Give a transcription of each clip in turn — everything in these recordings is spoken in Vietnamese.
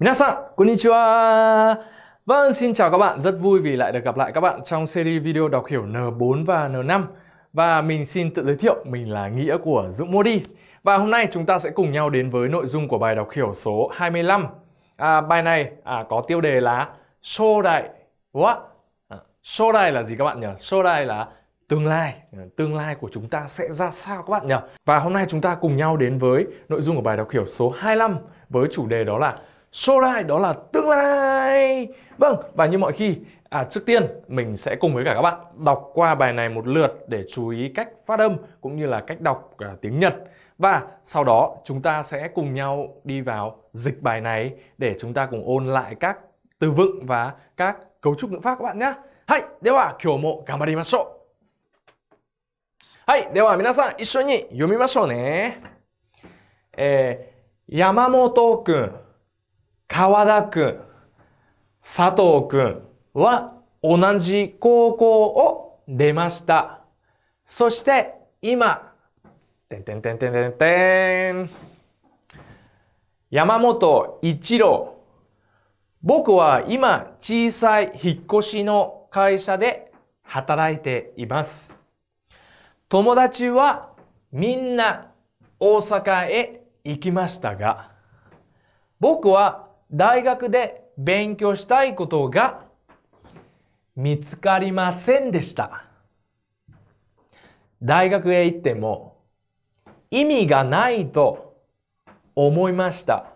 Minasan, konnichiwa. Vâng, xin chào các bạn. Rất vui vì lại được gặp lại các bạn trong series video đọc hiểu N4 và N5. Và mình xin tự giới thiệu, mình là Nghĩa của Dũng Mua Đi. Và hôm nay chúng ta sẽ cùng nhau đến với nội dung của bài đọc hiểu số 25. À, bài này à, có tiêu đề là Sô Đại. What? À, Sô Đại là gì các bạn nhỉ? Sô Đại là tương lai à, tương lai của chúng ta sẽ ra sao các bạn nhỉ và hôm nay chúng ta cùng nhau đến với nội dung của bài đọc hiểu số 25 với chủ đề đó là lại đó là tương lai. Vâng, và như mọi khi, à, trước tiên mình sẽ cùng với cả các bạn đọc qua bài này một lượt để chú ý cách phát âm cũng như là cách đọc à, tiếng Nhật. Và sau đó chúng ta sẽ cùng nhau đi vào dịch bài này để chúng ta cùng ôn lại các từ vựng và các cấu trúc ngữ pháp các bạn nhé. Hãy dewa kyomo gambarimasho. Hay, dewa minasan issho ni yomimashou ne. Eh, Yamamoto-kun 川田くん、佐藤くんは同じ高校を出ました。そして今、てんてんてんてんてんてん。山本一郎。僕は今小さい引っ越しの会社で働いています。友達はみんな大阪へ行きましたが、僕は大学で勉強したいことが見つかりませんでした。大学へ行っても意味がないと思いました。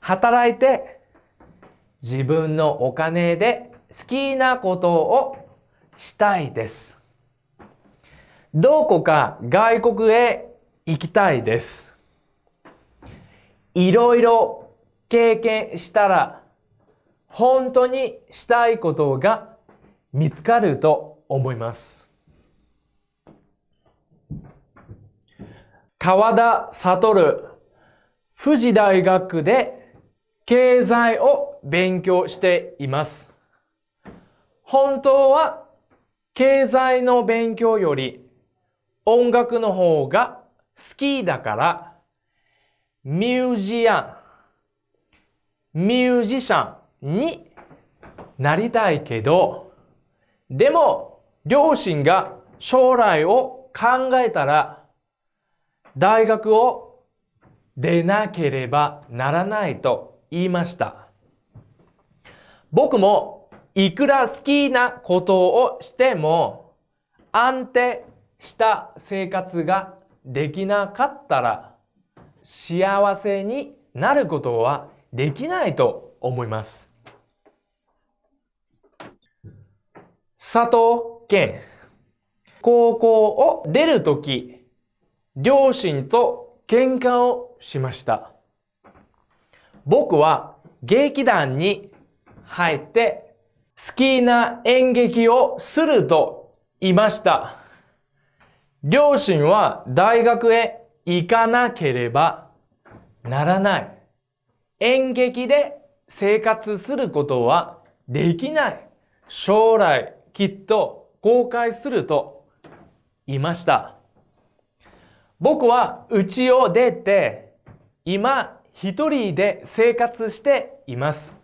働いて自分のお金で好きなことをしたいです。どこか外国へ行きたいです。いろいろ経験したら本当にしたいことが見つかると思います。川田悟、富士大学で経済を勉強しています。本当は経済の勉強より音楽の方が好きだからミュージアムミュージシャンになりたいけど、でも、両親が将来を考えたら、大学を出なければならないと言いました。僕もいくら好きなことをしても安定した生活ができなかったら幸せになることはできないと思います。佐藤健。高校を出るとき、両親と喧嘩をしました。僕は劇団に入って好きな演劇をすると言いました。両親は大学へ行かなければならない演劇で生活することはできない。将来きっと後悔すると言いました。僕は家を出て今一人で生活しています。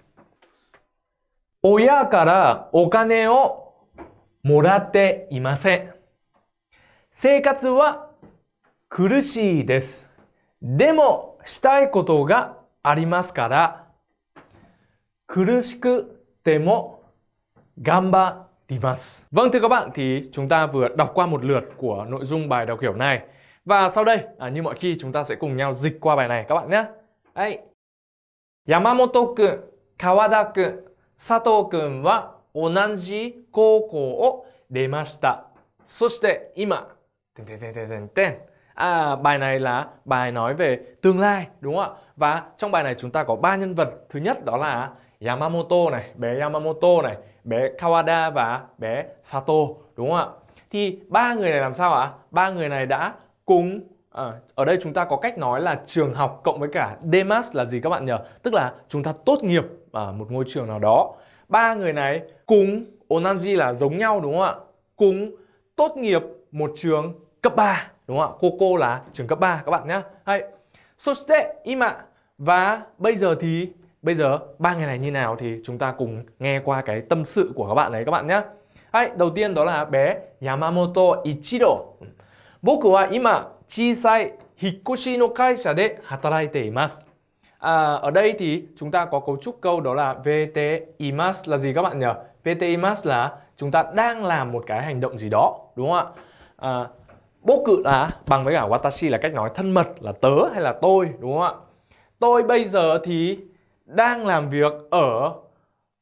親からお金をもらっていません。生活は苦しいです。でもしたいことがありますから、苦しくても頑張ります。Vâng thưa các bạn thì chúng ta vừa đọc qua một lượt của nội dung bài đọc hiểu này. Và sau đây, à, như mọi khi chúng ta sẽ cùng nhau dịch qua bài này các bạn nhé. h ấ y Yamamoto-kun, Kawada-kun, Sato-kun wa onanji koukou o demashita. そして今、てんてんてんてんてん。À, bài này là bài nói về tương lai đúng không ạ? Và trong bài này chúng ta có ba nhân vật. Thứ nhất đó là Yamamoto này, bé Yamamoto này, bé Kawada và bé Sato đúng không ạ? Thì ba người này làm sao ạ? Ba người này đã cùng À, ở đây chúng ta có cách nói là trường học cộng với cả demas là gì các bạn nhỉ? Tức là chúng ta tốt nghiệp ở một ngôi trường nào đó. Ba người này cùng onanji là giống nhau đúng không ạ? Cùng tốt nghiệp một trường cấp 3 đúng không ạ cô là trường cấp 3 các bạn nhé hay soshite ima và bây giờ thì bây giờ ba ngày này như nào thì chúng ta cùng nghe qua cái tâm sự của các bạn đấy các bạn nhé hay đầu tiên đó là bé Yamamoto Ichiro Boku wa ima chisai hikoshi no kaisha de hataraite imasu À, ở đây thì chúng ta có cấu trúc câu đó là VT imas là gì các bạn nhỉ? VT imas là chúng ta đang làm một cái hành động gì đó, đúng không ạ? À, bố cự là bằng với cả watashi là cách nói thân mật là tớ hay là tôi đúng không ạ? Tôi bây giờ thì đang làm việc ở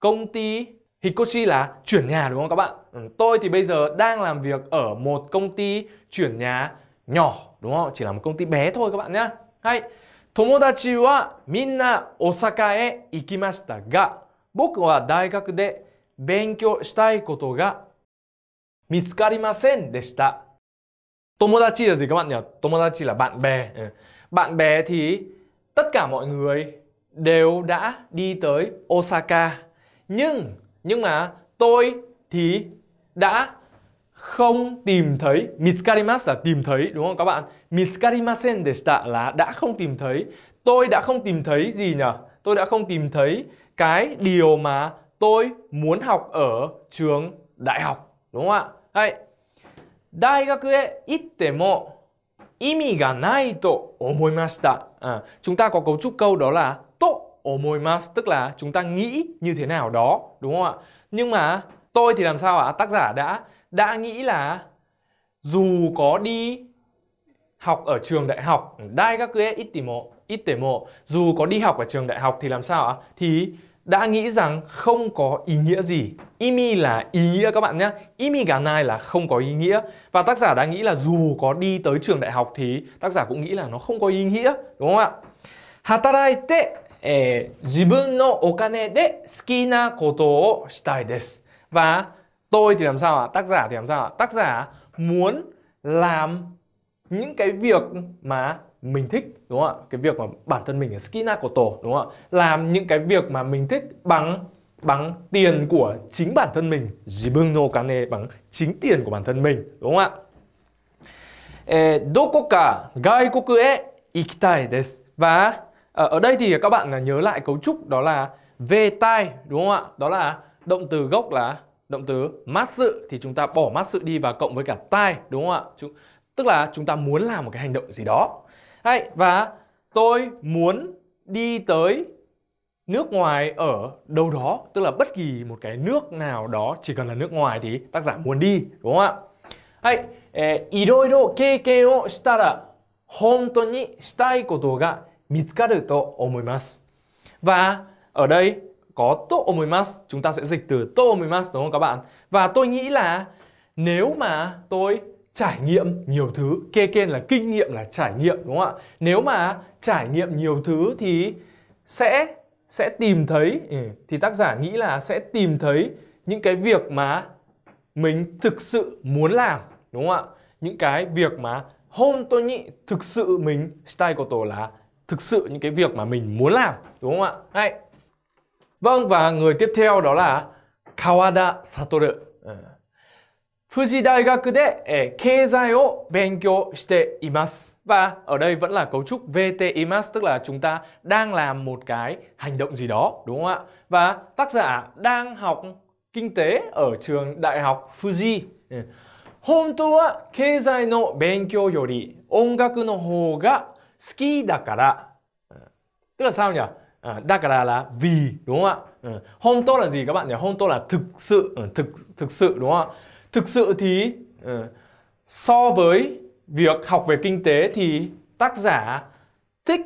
công ty Hikoshi là chuyển nhà đúng không các bạn? Ừ, tôi thì bây giờ đang làm việc ở một công ty chuyển nhà nhỏ đúng không? Chỉ là một công ty bé thôi các bạn nhá. Hay. Tomodachi wa minna Osaka e ikimashita ga boku wa daikaku de benkyou shitai koto ga mitsukarimasen deshita. Tomodachi là gì các bạn nhỉ? Tomodachi là bạn bè. Ừ. Bạn bè thì tất cả mọi người đều đã đi tới Osaka. Nhưng nhưng mà tôi thì đã không tìm thấy Mitsukarimasu là tìm thấy đúng không các bạn? Mitsukarimasen deshita là đã không tìm thấy. Tôi đã không tìm thấy gì nhỉ? Tôi đã không tìm thấy cái điều mà tôi muốn học ở trường đại học đúng không ạ? Đấy, 大学へ行っても意味がないと思いました。À, chúng ta có cấu trúc câu đó là to omoimasu tức là chúng ta nghĩ như thế nào đó, đúng không ạ? Nhưng mà tôi thì làm sao ạ? Tác giả đã đã nghĩ là dù có đi học ở trường đại học, đại các ít ít ít dù có đi học ở trường đại học thì làm sao ạ? Thì đã nghĩ rằng không có ý nghĩa gì. Imi là ý nghĩa các bạn nhé. Imi nai là không có ý nghĩa. Và tác giả đã nghĩ là dù có đi tới trường đại học thì tác giả cũng nghĩ là nó không có ý nghĩa. Đúng không ạ? E, no Hataraite và tôi thì làm sao ạ? Tác giả thì làm sao ạ? Tác giả muốn làm những cái việc mà mình thích đúng không ạ cái việc mà bản thân mình là skinner của tổ đúng không ạ làm những cái việc mà mình thích bằng bằng tiền của chính bản thân mình no kane bằng chính tiền của bản thân mình đúng không ạ ờ, dokoka e và ờ, ở đây thì các bạn ờ, nhớ lại cấu trúc đó là về tai đúng không ạ đó là động từ gốc là động từ mát sự thì chúng ta bỏ mát sự đi và cộng với cả tai đúng không ạ chúng, tức là chúng ta muốn làm một cái hành động gì đó Đấy, và tôi muốn đi tới nước ngoài ở đâu đó tức là bất kỳ một cái nước nào đó chỉ cần là nước ngoài thì tác giả muốn đi đúng không ạ? いろいろ経験をしたら本当にしたいことが見つかると思います. Và ở đây có to omoimasu, chúng ta sẽ dịch từ to omoimasu đúng không các bạn? Và tôi nghĩ là nếu mà tôi trải nghiệm nhiều thứ kê ken là kinh nghiệm là trải nghiệm đúng không ạ nếu mà trải nghiệm nhiều thứ thì sẽ sẽ tìm thấy ừ, thì tác giả nghĩ là sẽ tìm thấy những cái việc mà mình thực sự muốn làm đúng không ạ những cái việc mà hôn tôi nhị thực sự mình style của tổ là thực sự những cái việc mà mình muốn làm đúng không ạ hay vâng và người tiếp theo đó là kawada satoru à. Fuji Đại học de Keizai o benkyou Và ở đây vẫn là cấu trúc VT Imas tức là chúng ta đang làm một cái hành động gì đó đúng không ạ? Và tác giả đang học kinh tế ở trường đại học Fuji. Ừ. Hôm wa keizai no benkyou yori ongaku no hou ga suki dakara. Ừ. Tức là sao nhỉ? À, dakara là vì đúng không ạ? Ừ. Hôm Hontou là gì các bạn nhỉ? Hôm Hontou là thực sự thực thực sự đúng không ạ? thực sự thì ờ, so với việc học về kinh tế thì tác giả thích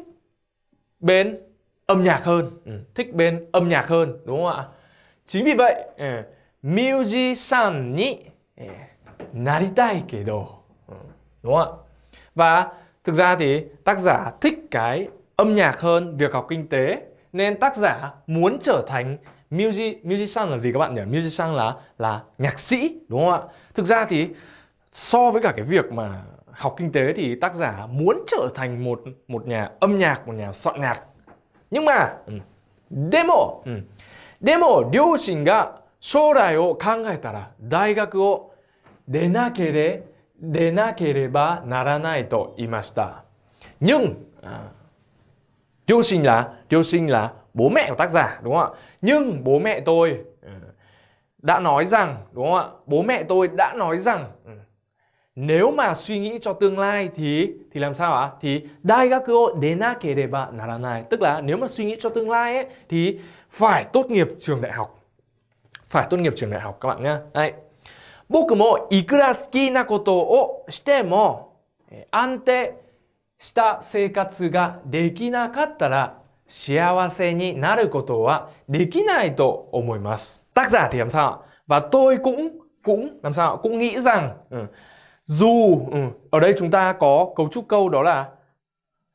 bên âm nhạc hơn ừ. thích bên âm nhạc hơn đúng không ạ chính vì vậy ờ, musician ni ờ, naritai kể đồ đúng không ạ và thực ra thì tác giả thích cái âm nhạc hơn việc học kinh tế nên tác giả muốn trở thành music musician là gì các bạn nhỉ musician là là nhạc sĩ đúng không ạ thực ra thì so với cả cái việc mà học kinh tế thì tác giả muốn trở thành một một nhà âm nhạc một nhà soạn nhạc nhưng mà ừ, demo ừ, demo 両親が将来を考えたら大学を出なけれ出なければならないと言いました。nhưng à, 両親 là 両親 là bố mẹ của tác giả đúng không ạ nhưng bố mẹ tôi ừ, đã nói rằng đúng không ạ bố mẹ tôi đã nói rằng ừ, nếu mà suy nghĩ cho tương lai thì thì làm sao ạ? thì À? Thì daigaku o là này tức là nếu mà suy nghĩ cho tương lai ấy thì phải tốt nghiệp trường đại học. Phải tốt nghiệp trường đại học các bạn nhé Đấy. Boku mo ikura suki na koto o shite mo e, ante shita seikatsu ga dekinakatta ra 幸せになることはできないと思います。Tác giả thì làm sao Và tôi cũng cũng làm sao Cũng nghĩ rằng ừ, dù ừ, ở đây chúng ta có cấu trúc câu đó là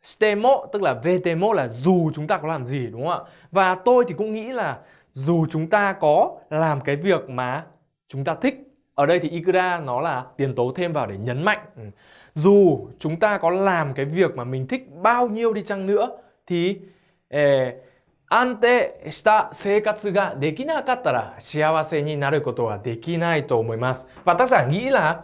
stemo tức là vtmo là dù chúng ta có làm gì đúng không ạ? Và tôi thì cũng nghĩ là dù chúng ta có làm cái việc mà chúng ta thích ở đây thì ikura nó là tiền tố thêm vào để nhấn mạnh ừ. dù chúng ta có làm cái việc mà mình thích bao nhiêu đi chăng nữa thì えー、安定した生活ができなかったら幸せになることはできないと思います。Và tác giả nghĩ là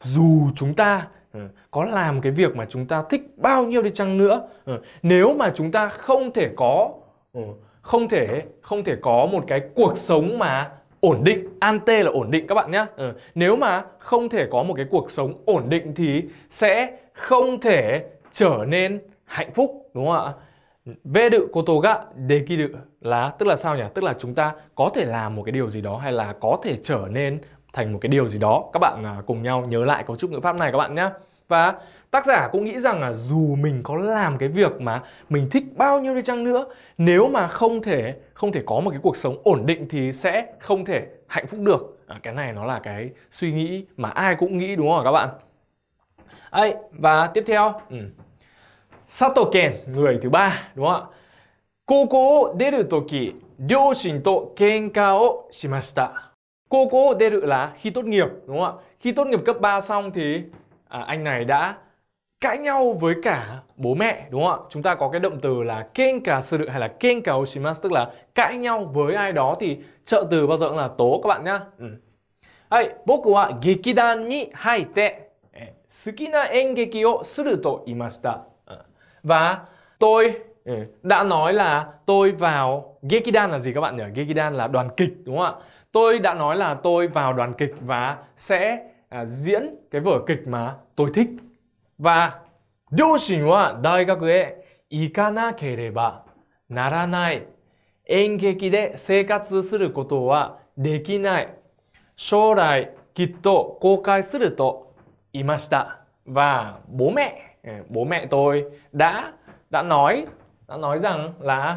dù chúng ta ừ, có làm cái việc mà chúng ta thích bao nhiêu đi chăng nữa, ừ, nếu mà chúng ta không thể có ừ, không thể không thể có một cái cuộc sống mà ổn định an tê là ổn định các bạn nhé ừ. nếu mà không thể có một cái cuộc sống ổn định thì sẽ không thể trở nên hạnh phúc đúng không ạ tô gạ đề kỳ dekiru là tức là sao nhỉ? Tức là chúng ta có thể làm một cái điều gì đó hay là có thể trở nên thành một cái điều gì đó. Các bạn à, cùng nhau nhớ lại cấu trúc ngữ pháp này các bạn nhé. Và tác giả cũng nghĩ rằng là dù mình có làm cái việc mà mình thích bao nhiêu đi chăng nữa, nếu mà không thể không thể có một cái cuộc sống ổn định thì sẽ không thể hạnh phúc được. À, cái này nó là cái suy nghĩ mà ai cũng nghĩ đúng không các bạn? ấy và tiếp theo, ừ 佐藤健 người thứ ba đúng không ạ 高校を出るとき、両親と喧嘩をしました。高校を出る là khi tốt nghiệp, đúng không ạ? Khi tốt nghiệp cấp 3 xong thì à, anh này đã cãi nhau với cả bố mẹ, đúng không ạ? Chúng ta có cái động từ là kenka suru hay là kenka oshimasu tức là cãi nhau với ai đó thì trợ từ bao giờ cũng là tố các bạn nhá. Ừ. Hey, boku wa gekidan ni haite suki na engeki o suru to imashita. Và tôi ừ. đã nói là tôi vào Gekidan là gì các bạn nhỉ? Gekidan là đoàn kịch đúng không ạ? Tôi đã nói là tôi vào đoàn kịch và sẽ à, diễn cái vở kịch mà tôi thích. Và 両親は大学へ行かなければならない。演劇で生活することはできない。将来きっと後悔すると言いました。và bố mẹ bố mẹ tôi đã đã nói đã nói rằng là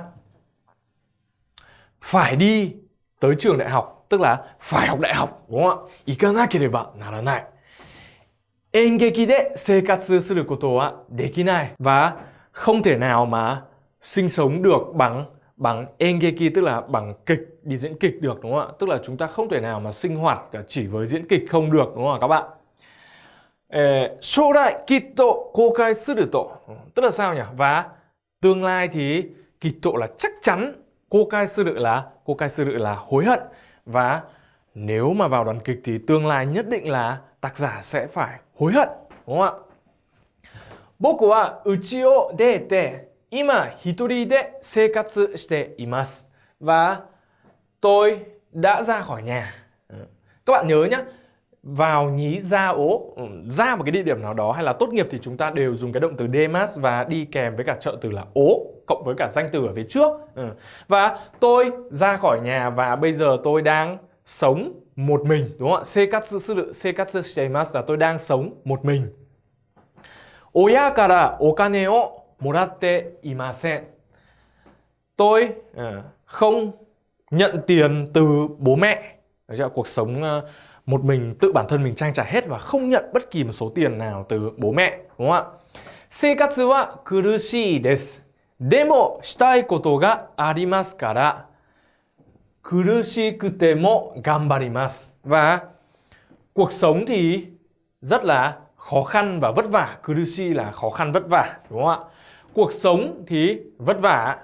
phải đi tới trường đại học tức là phải học đại học đúng không ạ? 行かなければならない。演劇で生活することはできない và không thể nào mà sinh sống được bằng bằng engeki tức là bằng kịch đi diễn kịch được đúng không ạ? Tức là chúng ta không thể nào mà sinh hoạt chỉ với diễn kịch không được đúng không ạ các bạn? đại cô sư tức là sao nhỉ? Và tương lai thì kito là chắc chắn, cô cai sư lự là cô cai sư lự là hối hận và nếu mà vào đoàn kịch thì tương lai nhất định là tác giả sẽ phải hối hận, đúng không ạ? 僕は家を出て今一人で生活しています tôi đã ra khỏi nhà. Ừ. Các bạn nhớ nhé, vào nhí ra ố ra ừ, một cái địa điểm nào đó hay là tốt nghiệp thì chúng ta đều dùng cái động từ demas và đi kèm với cả trợ từ là ố cộng với cả danh từ ở phía trước ừ. và tôi ra khỏi nhà và bây giờ tôi đang sống một mình đúng không ạ sekatsu suru sekatsu shimasu là tôi đang sống một mình oya kara okane o moratte imasen tôi ờ, không nhận tiền từ bố mẹ cuộc sống ờ, một mình tự bản thân mình trang trải hết và không nhận bất kỳ một số tiền nào từ bố mẹ đúng không ạ? 生活は苦しいです。でもしたいことがありますから苦しくても頑張ります。Và cuộc sống thì rất là khó khăn và vất vả. Kurushi là khó khăn vất vả đúng không ạ? Cuộc sống thì vất vả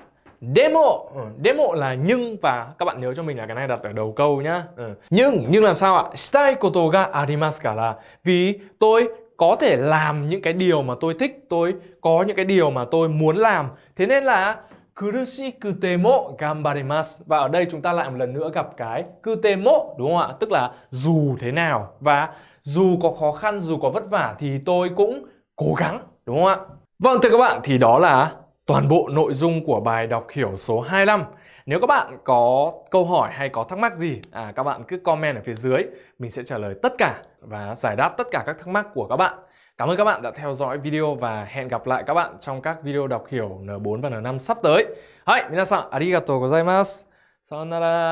demo ừ, demo là nhưng và các bạn nhớ cho mình là cái này đặt ở đầu câu nhá ừ. nhưng nhưng làm sao ạ style koto ga arimasu là vì tôi có thể làm những cái điều mà tôi thích tôi có những cái điều mà tôi muốn làm thế nên là kurushi kutemo gambarimasu và ở đây chúng ta lại một lần nữa gặp cái kutemo đúng không ạ tức là dù thế nào và dù có khó khăn dù có vất vả thì tôi cũng cố gắng đúng không ạ vâng thưa các bạn thì đó là toàn bộ nội dung của bài đọc hiểu số 25. Nếu các bạn có câu hỏi hay có thắc mắc gì, à, các bạn cứ comment ở phía dưới. Mình sẽ trả lời tất cả và giải đáp tất cả các thắc mắc của các bạn. Cảm ơn các bạn đã theo dõi video và hẹn gặp lại các bạn trong các video đọc hiểu N4 và N5 sắp tới. Hai, minasan, arigatou gozaimasu. Sayonara.